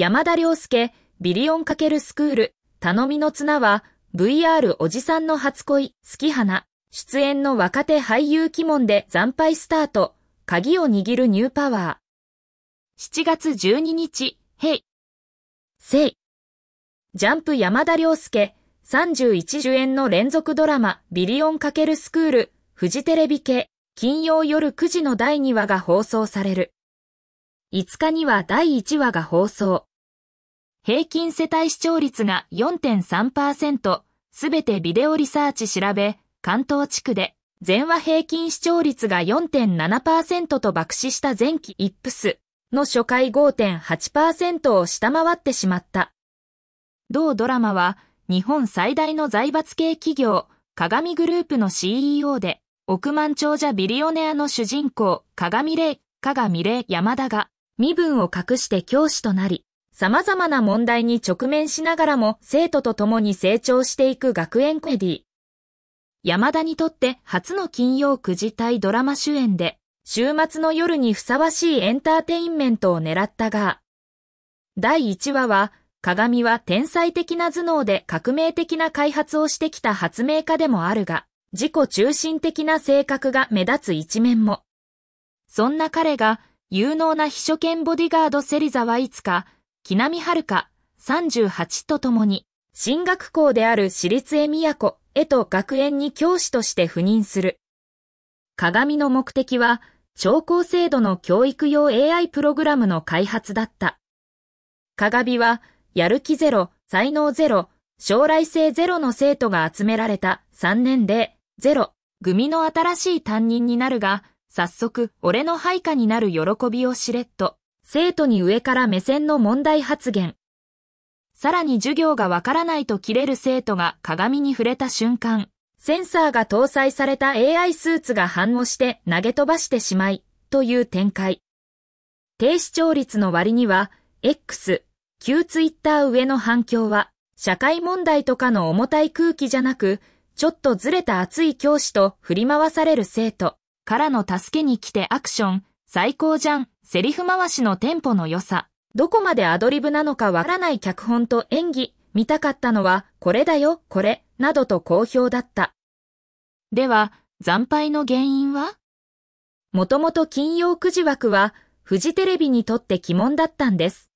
山田良介、ビリオン×スクール、頼みの綱は、VR おじさんの初恋、月花。出演の若手俳優鬼門で惨敗スタート。鍵を握るニューパワー。7月12日、ヘイ。せい。ジャンプ山田良介、31主演の連続ドラマ、ビリオン×スクール、フジテレビ系、金曜夜9時の第2話が放送される。5日には第1話が放送。平均世帯視聴率が4.3%、すべてビデオリサーチ調べ、関東地区で、全話平均視聴率が4.7%と爆死した前期イップスの初回5.8%を下回ってしまった。同ドラマは、日本最大の財閥系企業、鏡グループの CEO で、億万長者ビリオネアの主人公、鏡霊、鏡霊山田が、身分を隠して教師となり、様々な問題に直面しながらも生徒と共に成長していく学園コメディ。山田にとって初の金曜9時帯ドラマ主演で、週末の夜にふさわしいエンターテインメントを狙ったが、第1話は、鏡は天才的な頭脳で革命的な開発をしてきた発明家でもあるが、自己中心的な性格が目立つ一面も。そんな彼が、有能な秘書兼ボディガードセリザはいつか、木南遥38とともに、進学校である私立江都へと学園に教師として赴任する。鏡の目的は、超高精度の教育用 AI プログラムの開発だった。鏡は、やる気ゼロ、才能ゼロ、将来性ゼロの生徒が集められた3年で、ゼロ、組の新しい担任になるが、早速、俺の配下になる喜びをしれっと、生徒に上から目線の問題発言。さらに授業がわからないと切れる生徒が鏡に触れた瞬間、センサーが搭載された AI スーツが反応して投げ飛ばしてしまい、という展開。低視聴率の割には、X、旧 Twitter 上の反響は、社会問題とかの重たい空気じゃなく、ちょっとずれた熱い教師と振り回される生徒からの助けに来てアクション、最高じゃん、セリフ回しのテンポの良さ、どこまでアドリブなのかわからない脚本と演技、見たかったのは、これだよ、これ、などと好評だった。では、惨敗の原因はもともと金曜9時枠は、フジテレビにとって鬼門だったんです。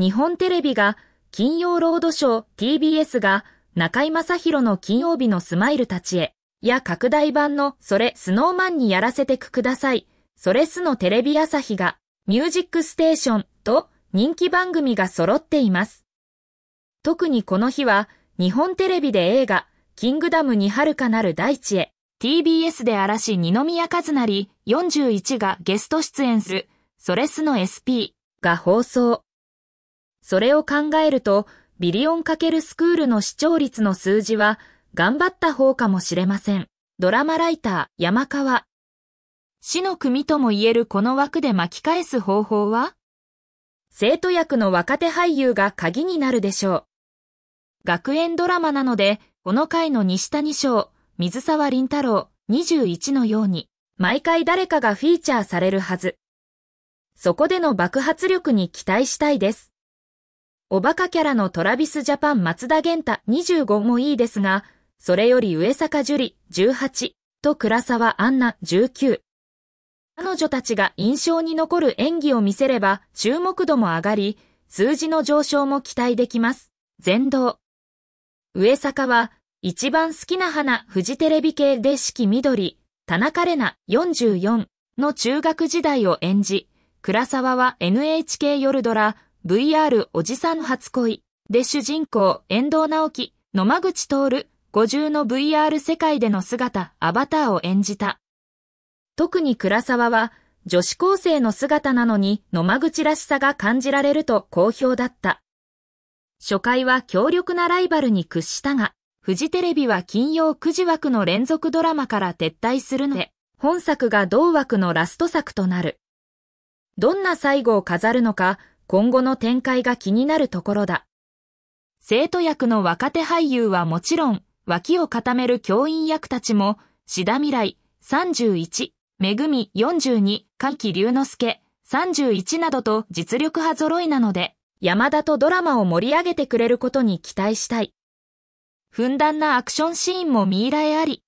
日本テレビが、金曜ロードショー TBS が、中井正宏の金曜日のスマイルたちへ、や拡大版のそれスノーマンにやらせてくください。ソレスのテレビ朝日が、ミュージックステーションと人気番組が揃っています。特にこの日は、日本テレビで映画、キングダムに遥かなる大地へ、TBS で嵐二宮和也41がゲスト出演する、ソレスの SP が放送。それを考えると、ビリオン×スクールの視聴率の数字は、頑張った方かもしれません。ドラマライター、山川死の組とも言えるこの枠で巻き返す方法は生徒役の若手俳優が鍵になるでしょう。学園ドラマなので、この回の西谷賞、水沢林太郎、21のように、毎回誰かがフィーチャーされるはず。そこでの爆発力に期待したいです。おバカキャラのトラビスジャパン松田玄太25もいいですが、それより上坂樹里18と倉沢アンナ19彼女たちが印象に残る演技を見せれば注目度も上がり、数字の上昇も期待できます。全道。上坂は、一番好きな花、フジテレビ系で四季緑、田中玲奈44の中学時代を演じ、倉沢は NHK 夜ドラ、VR おじさん初恋で主人公、遠藤直樹、野間口徹、50の VR 世界での姿、アバターを演じた。特に倉沢は、女子高生の姿なのに野間口らしさが感じられると好評だった。初回は強力なライバルに屈したが、フジテレビは金曜9時枠の連続ドラマから撤退するので、本作が同枠のラスト作となる。どんな最後を飾るのか、今後の展開が気になるところだ。生徒役の若手俳優はもちろん、脇を固める教員役たちも、志田未来、31、めぐみ42、かき龍之介31などと実力派揃いなので、山田とドラマを盛り上げてくれることに期待したい。ふんだんなアクションシーンも見入らあり、